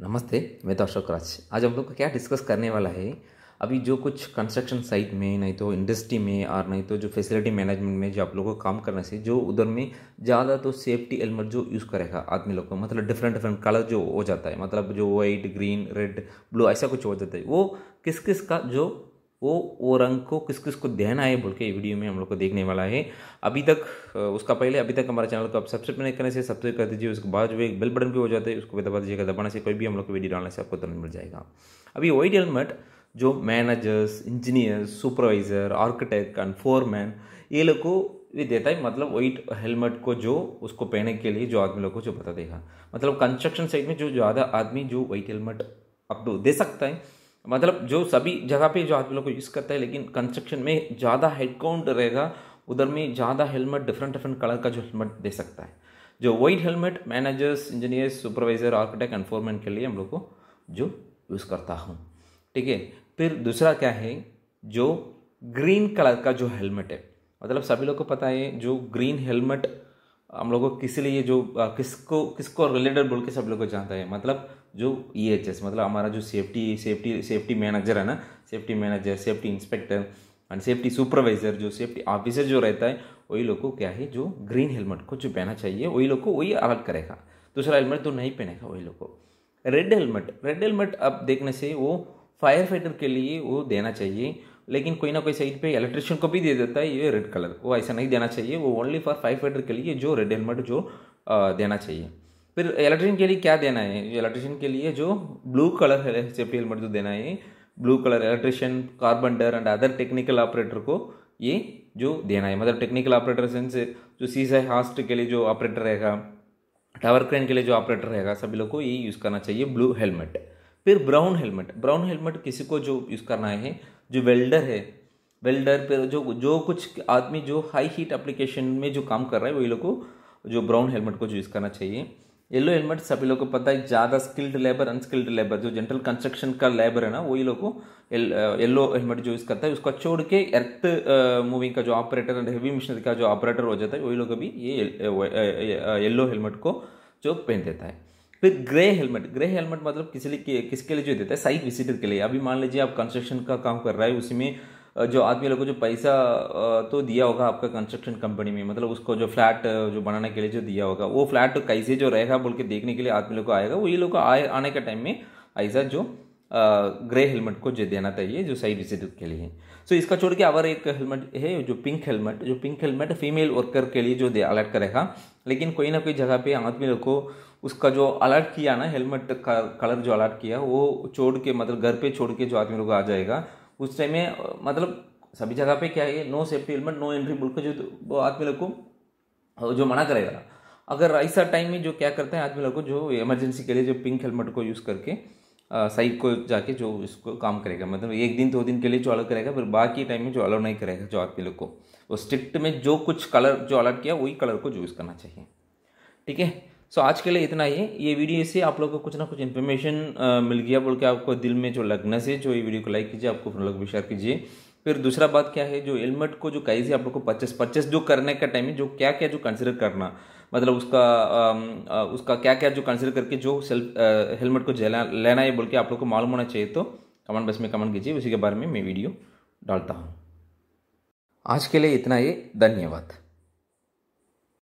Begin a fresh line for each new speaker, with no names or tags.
नमस्ते मैं तो अशोक राज आज हम लोग को क्या डिस्कस करने वाला है अभी जो कुछ कंस्ट्रक्शन साइट में नहीं तो इंडस्ट्री में और नहीं तो जो फैसिलिटी मैनेजमेंट में जो आप लोगों को काम करने से जो उधर में ज़्यादा तो सेफ्टी हेलमेट जो यूज़ करेगा आदमी लोग को मतलब डिफरेंट डिफरेंट कलर जो हो जाता है मतलब जो वाइट ग्रीन रेड ब्लू ऐसा कुछ हो जाता है वो किस किस का जो वो वो रंग को किस किस को देना है बोल के वीडियो में हम लोग को देखने वाला है अभी तक उसका पहले अभी तक हमारे चैनल को आप सब्सक्राइब नहीं करने से सब्सक्राइब कर दीजिए उसके बाद जो एक बेल बटन भी हो जाता है उसको भी दबा दीजिएगा दबाने से कोई भी हम लोग को वीडियो डालने से आपको तुरंत मिल जाएगा अभी वही हेलमेट जो managers engineer supervisor architect and foreman ये लोग को ये देता है मतलब वाइट हेलमेट को जो उसको पहनने के लिए जो आदमी लोग को जो बता देगा मतलब कंस्ट्रक्शन साइड में जो ज़्यादा आदमी जो वाइट हेलमेट आप दे सकता है मतलब जो सभी जगह पे जो आदमी लोग को यूज़ करता है लेकिन कंस्ट्रक्शन में ज़्यादा हेड काउंट रहेगा उधर में ज़्यादा हेलमेट डिफरेंट डिफरेंट कलर का जो हेलमेट दे सकता है जो white helmet managers engineers supervisor architect foreman के लिए हम लोग को जो यूज़ करता हूँ ठीक है फिर दूसरा क्या है जो ग्रीन कलर का जो हेलमेट है मतलब सभी लोग को पता है जो ग्रीन हेलमेट हम लोगों को लिए जो किसको किसको रिलेटेड बोल के सब लोग को जानता है मतलब जो ई एच एस मतलब हमारा जो सेफ्टी सेफ्टी सेफ्टी मैनेजर है ना safety manager safety inspector and safety supervisor जो सेफ्टी ऑफिसर जो रहता है वही लोग को क्या है जो ग्रीन हेलमेट को जो पहना चाहिए वही लोग को वही अलर्ट करेगा दूसरा हेलमेट तो नहीं पहनेगा वही लोग को रेड हेलमेट रेड हेलमेट अब देखने से वो फायर फाइटर के लिए वो देना चाहिए लेकिन कोई ना कोई साइड पे इलेक्ट्रिशियन को भी दे देता है ये रेड कलर वो ऐसा नहीं देना चाहिए वो ओनली फॉर फाइव फाइटर के लिए जो रेड हेलमेट जो देना चाहिए फिर इलेक्ट्रिशियन के लिए क्या देना है इलेक्ट्रिशियन के लिए जो ब्लू कलर सेफ्टी हेलमेट जो देना है blue colour electrician carpenter and other technical operator को ये जो देना है मतलब टेक्निकल ऑपरेटर सेंस जो सीसा हास्ट के लिए जो ऑपरेटर रहेगा टावर क्रेन के लिए जो ऑपरेटर रहेगा सभी लोग को ये यूज़ करना चाहिए ब्लू हेलमेट फिर ब्राउन हेलमेट ब्राउन हेलमेट किसी को जो यूज़ करना है जो वेल्डर है वेल्डर पे जो जो कुछ आदमी जो हाई हीट एप्लीकेशन में जो काम कर रहा है वही लोग को जो ब्राउन हेलमेट को यूज़ करना चाहिए येलो हेलमेट सभी लोग को पता है ज़्यादा स्किल्ड लेबर अनस्किल्ड लेबर जो जनरल कंस्ट्रक्शन का लेबर है ना वही लोग को येलो हेलमेट uh, जो यूज़ करता है उसको छोड़ के अर्थ मूविंग uh, का जो ऑपरेटर एंड हेवी मशीनरी का जो ऑपरेटर हो जाता है वही लोग भी ये येलो uh, हेलमेट को जो पहन देता है फिर ग्रे हेलमेट ग्रे हेलमेट मतलब किसी लिए किसके लिए जो देता है साइट विजिटर के लिए अभी मान लीजिए आप कंस्ट्रक्शन का काम कर रहा है उसी में जो आदमी लोगों को जो पैसा तो दिया होगा आपका कंस्ट्रक्शन कंपनी में मतलब उसको जो फ्लैट जो बनाने के लिए जो दिया होगा वो फ्लैट कैसे जो रहेगा बोल के देखने के लिए आदमी लोग को आएगा वही लोग आए आने के टाइम में ऐसा जो ग्रे हेलमेट को जो देना चाहिए जो सही विजिट के लिए सो so, इसका छोड़ के अवर एक हेलमेट है जो पिंक हेलमेट जो पिंक हेलमेट फीमेल वर्कर के लिए जो अलर्ट करेगा लेकिन कोई ना कोई जगह पे आदमी लोग को उसका जो अलर्ट किया ना हेलमेट का कलर जो अलर्ट किया वो छोड़ के मतलब घर पे छोड़ के जो आदमी लोग आ जाएगा उस टाइम में मतलब सभी जगह पे क्या है no safety helmet no entry बोल के जो आदमी लोग को जो मना करेगा अगर ऐसा टाइम में जो क्या करते हैं आदमी लोग को जो इमरजेंसी के लिए जो पिंक हेलमेट को यूज़ करके साइड को जाके जो इसको काम करेगा मतलब एक दिन दो दिन के लिए जो अलग करेगा फिर बाकी टाइम में जो अलाउ नहीं करेगा जो आदमी लोग को वो स्ट्रिक्ट में जो कुछ कलर जो अलर्ट किया वही कलर को यूज़ करना चाहिए ठीक है सो आज के लिए इतना ही ये वीडियो से आप लोग को कुछ ना कुछ इन्फॉर्मेशन मिल गया बोल के आपको दिल में जो लगना से जो ये वीडियो को लाइक कीजिए आपको लोग भी शेयर कीजिए फिर दूसरा बात क्या है जो हेलमेट को जो कैसे आप लोग को परचेस परचेस जो करने का टाइम है जो क्या क्या जो कंसिडर करना मतलब उसका आ, उसका क्या क्या जो कंसिडर करके जो सेल्फ हेलमेट को जला लेना है बोल के आप लोग को मालूम होना चाहिए तो कमेंट बॉक्स में कमेंट कीजिए उसी के बारे में मैं वीडियो डालता हूँ आज के लिए इतना ही धन्यवाद